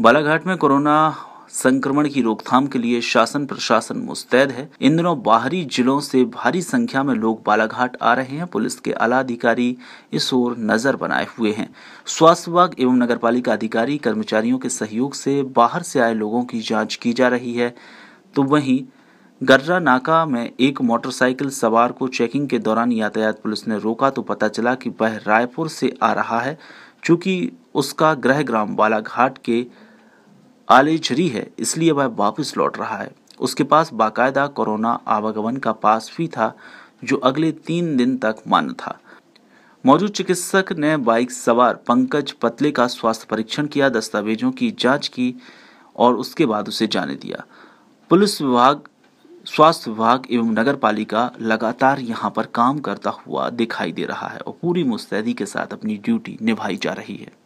बालाघाट में कोरोना संक्रमण की रोकथाम के लिए शासन प्रशासन मुस्तैद है इन दिनों बाहरी जिलों से भारी संख्या में लोग बालाघाट आ रहे हैं पुलिस के आला अधिकारी इस ओर नजर बनाए हुए हैं स्वास्थ्य विभाग एवं नगर पालिका अधिकारी कर्मचारियों के सहयोग से बाहर से आए लोगों की जांच की जा रही है तो वहीं गर्रा नाका में एक मोटरसाइकिल सवार को चेकिंग के दौरान यातायात पुलिस ने रोका तो पता चला कि वह रायपुर से आ रहा है चूंकि उसका ग्रह ग्राम बालाघाट के आलेझरी है इसलिए वह वापस लौट रहा है उसके पास बाकायदा कोरोना आवागमन का पास भी था जो अगले तीन दिन तक मान्य था मौजूद चिकित्सक ने बाइक सवार पंकज पतले का स्वास्थ्य परीक्षण किया दस्तावेजों की जांच की और उसके बाद उसे जाने दिया पुलिस विभाग स्वास्थ्य विभाग एवं नगर पालिका लगातार यहाँ पर काम करता हुआ दिखाई दे रहा है और पूरी मुस्तैदी के साथ अपनी ड्यूटी निभाई जा रही है